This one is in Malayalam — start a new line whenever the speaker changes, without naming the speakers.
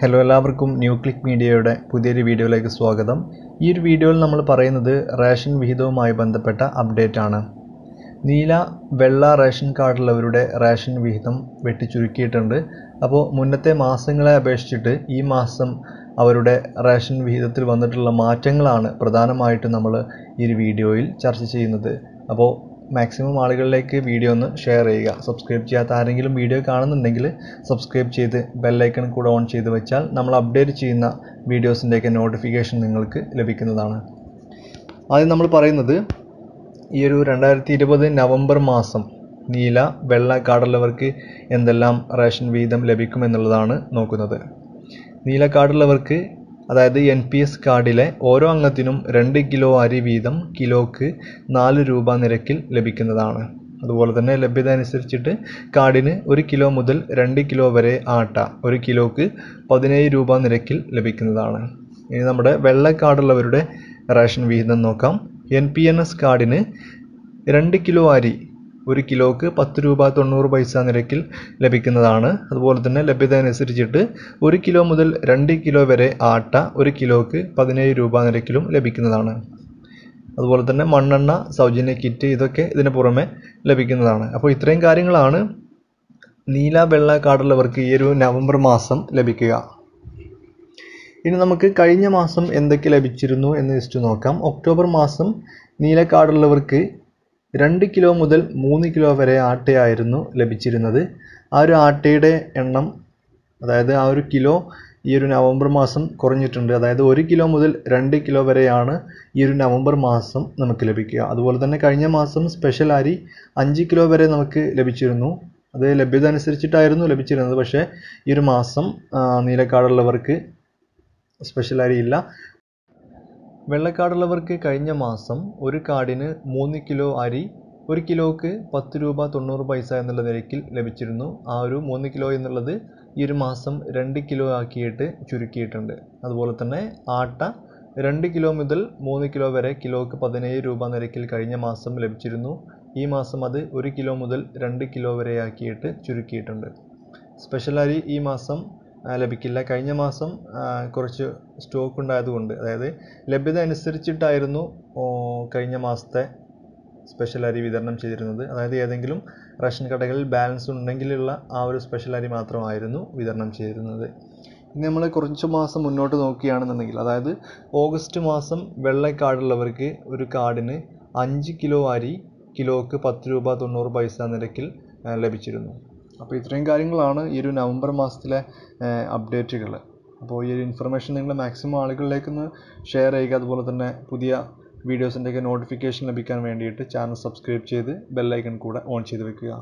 ഹലോ എല്ലാവർക്കും ന്യൂ ക്ലിക്ക് മീഡിയയുടെ പുതിയൊരു വീഡിയോയിലേക്ക് സ്വാഗതം ഈ ഒരു വീഡിയോയിൽ നമ്മൾ പറയുന്നത് റേഷൻ വിഹിതവുമായി ബന്ധപ്പെട്ട അപ്ഡേറ്റ് ആണ് നീല വെള്ള റേഷൻ കാർഡുള്ളവരുടെ റേഷൻ വിഹിതം വെട്ടിച്ചുരുക്കിയിട്ടുണ്ട് അപ്പോൾ മുന്നത്തെ മാസങ്ങളെ അപേക്ഷിച്ചിട്ട് ഈ മാസം അവരുടെ റേഷൻ വിഹിതത്തിൽ വന്നിട്ടുള്ള മാറ്റങ്ങളാണ് പ്രധാനമായിട്ടും നമ്മൾ ഈ ഒരു വീഡിയോയിൽ ചർച്ച ചെയ്യുന്നത് അപ്പോൾ മാക്സിമം ആളുകളിലേക്ക് വീഡിയോ ഒന്ന് ഷെയർ ചെയ്യുക സബ്സ്ക്രൈബ് ചെയ്യാത്ത ആരെങ്കിലും വീഡിയോ കാണുന്നുണ്ടെങ്കിൽ സബ്സ്ക്രൈബ് ചെയ്ത് ബെല്ലൈക്കൺ കൂടെ ഓൺ ചെയ്ത് വെച്ചാൽ നമ്മൾ അപ്ഡേറ്റ് ചെയ്യുന്ന വീഡിയോസിൻ്റെയൊക്കെ നോട്ടിഫിക്കേഷൻ നിങ്ങൾക്ക് ലഭിക്കുന്നതാണ് ആദ്യം നമ്മൾ പറയുന്നത് ഈ ഒരു രണ്ടായിരത്തി ഇരുപത് നവംബർ മാസം നീല വെള്ള കാർഡുള്ളവർക്ക് എന്തെല്ലാം റേഷൻ വീതം ലഭിക്കുമെന്നുള്ളതാണ് നോക്കുന്നത് നീല കാർഡുള്ളവർക്ക് അതായത് എൻ പി എസ് കാർഡിലെ ഓരോ അംഗത്തിനും രണ്ട് കിലോ അരി വീതം കിലോക്ക് നാല് രൂപ നിരക്കിൽ ലഭിക്കുന്നതാണ് അതുപോലെ തന്നെ ലഭ്യത അനുസരിച്ചിട്ട് കാർഡിന് ഒരു കിലോ മുതൽ രണ്ട് കിലോ വരെ ആട്ട ഒരു കിലോക്ക് പതിനേഴ് രൂപ നിരക്കിൽ ലഭിക്കുന്നതാണ് ഇനി നമ്മുടെ വെള്ള കാർഡുള്ളവരുടെ റേഷൻ വിഹിതം നോക്കാം എൻ പി എൻ എസ് കാർഡിന് രണ്ട് കിലോ അരി ഒരു കിലോക്ക് പത്ത് രൂപ തൊണ്ണൂറ് പൈസ നിരക്കിൽ ലഭിക്കുന്നതാണ് അതുപോലെ തന്നെ ലഭ്യത അനുസരിച്ചിട്ട് ഒരു കിലോ മുതൽ രണ്ട് കിലോ വരെ ആട്ട ഒരു കിലോക്ക് പതിനേഴ് രൂപ നിരക്കിലും ലഭിക്കുന്നതാണ് അതുപോലെ തന്നെ മണ്ണെണ്ണ സൗജന്യ കിറ്റ് ഇതൊക്കെ ഇതിന് പുറമെ ലഭിക്കുന്നതാണ് അപ്പോൾ ഇത്രയും കാര്യങ്ങളാണ് നീല വെള്ള കാർഡുള്ളവർക്ക് ഈ ഒരു നവംബർ മാസം ലഭിക്കുക ഇനി നമുക്ക് കഴിഞ്ഞ മാസം എന്തൊക്കെ ലഭിച്ചിരുന്നു എന്ന് ജസ്റ്റ് നോക്കാം ഒക്ടോബർ മാസം നീല കാർഡുള്ളവർക്ക് രണ്ട് കിലോ മുതൽ മൂന്ന് കിലോ വരെ ആട്ടയായിരുന്നു ലഭിച്ചിരുന്നത് ആ ഒരു ആട്ടയുടെ എണ്ണം അതായത് ആ ഒരു കിലോ ഈ ഒരു നവംബർ മാസം കുറഞ്ഞിട്ടുണ്ട് അതായത് ഒരു കിലോ മുതൽ രണ്ട് കിലോ വരെയാണ് ഈ ഒരു നവംബർ മാസം നമുക്ക് ലഭിക്കുക അതുപോലെ തന്നെ കഴിഞ്ഞ മാസം സ്പെഷ്യൽ അരി അഞ്ച് കിലോ വരെ നമുക്ക് ലഭിച്ചിരുന്നു അത് ലഭ്യത അനുസരിച്ചിട്ടായിരുന്നു ലഭിച്ചിരുന്നത് പക്ഷേ ഈ ഒരു മാസം നീലക്കാടുള്ളവർക്ക് സ്പെഷ്യൽ അരിയില്ല വെള്ളക്കാടുള്ളവർക്ക് കഴിഞ്ഞ മാസം ഒരു കാർഡിന് മൂന്ന് കിലോ അരി ഒരു കിലോക്ക് പത്ത് രൂപ തൊണ്ണൂറ് പൈസ എന്നുള്ള നിരക്കിൽ ലഭിച്ചിരുന്നു ആ ഒരു മൂന്ന് കിലോ എന്നുള്ളത് ഈ ഒരു മാസം രണ്ട് കിലോ ആക്കിയിട്ട് ചുരുക്കിയിട്ടുണ്ട് അതുപോലെ തന്നെ ആട്ട രണ്ട് കിലോ മുതൽ മൂന്ന് കിലോ വരെ കിലോക്ക് പതിനേഴ് രൂപ നിരക്കിൽ കഴിഞ്ഞ മാസം ലഭിച്ചിരുന്നു ഈ മാസം അത് ഒരു കിലോ മുതൽ രണ്ട് കിലോ വരെ ആക്കിയിട്ട് ചുരുക്കിയിട്ടുണ്ട് സ്പെഷ്യൽ അരി ഈ മാസം ലഭിക്കില്ല കഴിഞ്ഞ മാസം കുറച്ച് സ്റ്റോക്ക് ഉണ്ടായതുകൊണ്ട് അതായത് ലഭ്യത അനുസരിച്ചിട്ടായിരുന്നു കഴിഞ്ഞ മാസത്തെ സ്പെഷ്യൽ അരി വിതരണം ചെയ്തിരുന്നത് അതായത് ഏതെങ്കിലും റേഷൻ കടകളിൽ ബാലൻസ് ഉണ്ടെങ്കിലുള്ള ആ ഒരു സ്പെഷ്യൽ അരി മാത്രമായിരുന്നു വിതരണം ചെയ്തിരുന്നത് ഇനി നമ്മൾ കുറച്ച് മാസം മുന്നോട്ട് നോക്കുകയാണെന്നുണ്ടെങ്കിൽ അതായത് ഓഗസ്റ്റ് മാസം വെള്ള കാർഡുള്ളവർക്ക് ഒരു കാർഡിന് അഞ്ച് കിലോ അരി കിലോക്ക് പത്ത് രൂപ തൊണ്ണൂറ് പൈസ നിരക്കിൽ ലഭിച്ചിരുന്നു അപ്പോൾ ഇത്രയും കാര്യങ്ങളാണ് ഈ ഒരു നവംബർ മാസത്തിലെ അപ്ഡേറ്റുകൾ അപ്പോൾ ഈ ഒരു ഇൻഫർമേഷൻ നിങ്ങൾ മാക്സിമം ആളുകളിലേക്കൊന്ന് ഷെയർ ചെയ്യുക അതുപോലെ തന്നെ പുതിയ വീഡിയോസിൻ്റെയൊക്കെ നോട്ടിഫിക്കേഷൻ ലഭിക്കാൻ വേണ്ടിയിട്ട് ചാനൽ സബ്സ്ക്രൈബ് ചെയ്ത് ബെല്ലൈക്കൺ കൂടെ ഓൺ ചെയ്ത് വെക്കുക